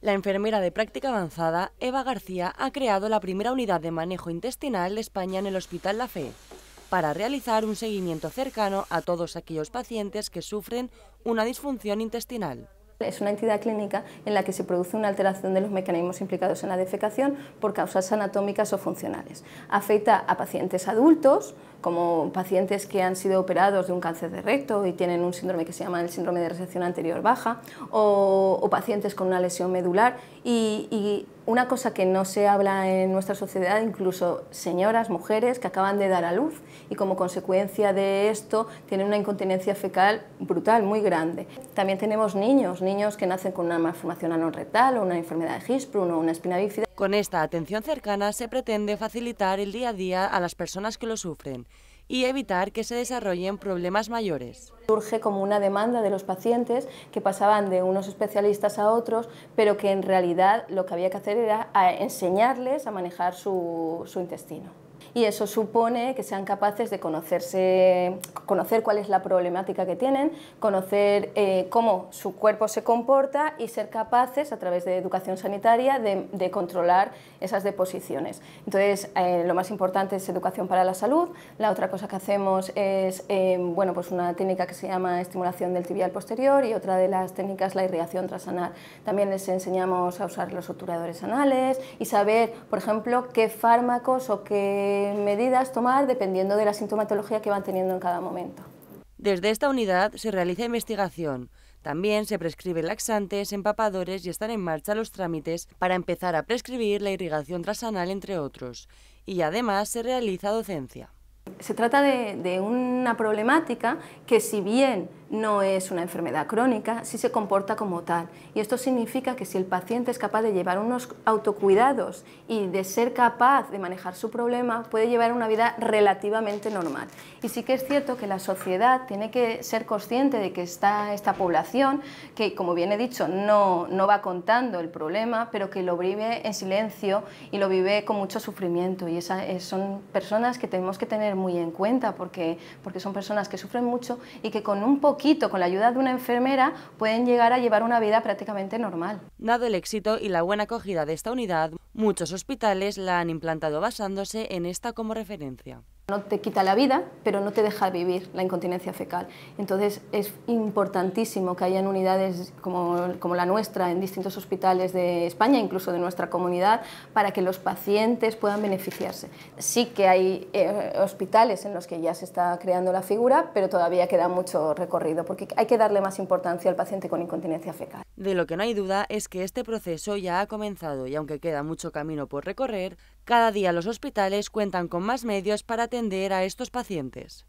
La enfermera de práctica avanzada, Eva García, ha creado la primera unidad de manejo intestinal de España en el Hospital La Fe para realizar un seguimiento cercano a todos aquellos pacientes que sufren una disfunción intestinal. Es una entidad clínica en la que se produce una alteración de los mecanismos implicados en la defecación por causas anatómicas o funcionales. Afecta a pacientes adultos, como pacientes que han sido operados de un cáncer de recto y tienen un síndrome que se llama el síndrome de resección anterior baja, o, pacientes con una lesión medular y una cosa que no se habla en nuestra sociedad, incluso señoras, mujeres que acaban de dar a luz y como consecuencia de esto tienen una incontinencia fecal brutal, muy grande. También tenemos niños, niños que nacen con una malformación anorrectal, o una enfermedad de Gisprun o una espina bífida. Con esta atención cercana se pretende facilitar el día a día a las personas que lo sufren y evitar que se desarrollen problemas mayores. Surge como una demanda de los pacientes que pasaban de unos especialistas a otros, pero que en realidad lo que había que hacer era enseñarles a manejar su, intestino y eso supone que sean capaces de conocerse, conocer cuál es la problemática que tienen, conocer eh, cómo su cuerpo se comporta y ser capaces, a través de educación sanitaria, de, controlar esas deposiciones. Entonces, eh, lo más importante es educación para la salud. La otra cosa que hacemos es eh, bueno, pues una técnica que se se llama estimulación del tibial posterior y otra de las técnicas la irrigación trasanal. También les enseñamos a usar los obturadores anales y saber, por ejemplo, qué fármacos o qué medidas tomar dependiendo de la sintomatología que van teniendo en cada momento. Desde esta unidad se realiza investigación. También se prescriben laxantes, empapadores y están en marcha los trámites para empezar a prescribir la irrigación trasanal, entre otros. Y además se realiza docencia. Se trata de, una problemática que si bien no es una enfermedad crónica, si se comporta como tal. Y esto significa que si el paciente es capaz de llevar unos autocuidados y de ser capaz de manejar su problema, puede llevar una vida relativamente normal. Y sí que es cierto que la sociedad tiene que ser consciente de que está esta población, que como bien he dicho, no, no va contando el problema, pero que lo vive en silencio y lo vive con mucho sufrimiento. Y esas son personas que tenemos que tener muy en cuenta porque, porque son personas que sufren mucho y que con un poco con la ayuda de una enfermera, pueden llegar a llevar una vida prácticamente normal. Dado el éxito y la buena acogida de esta unidad, muchos hospitales la han implantado basándose en esta como referencia. No te quita la vida, pero no te deja vivir la incontinencia fecal. Entonces es importantísimo que hayan unidades como, la nuestra en distintos hospitales de España, incluso de nuestra comunidad, para que los pacientes puedan beneficiarse. Sí que hay eh, hospitales en los que ya se está creando la figura, pero todavía queda mucho recorrido, porque hay que darle más importancia al paciente con incontinencia fecal. De lo que no hay duda es que este proceso ya ha comenzado y aunque queda mucho camino por recorrer, cada día los hospitales cuentan con más medios para atender a estos pacientes.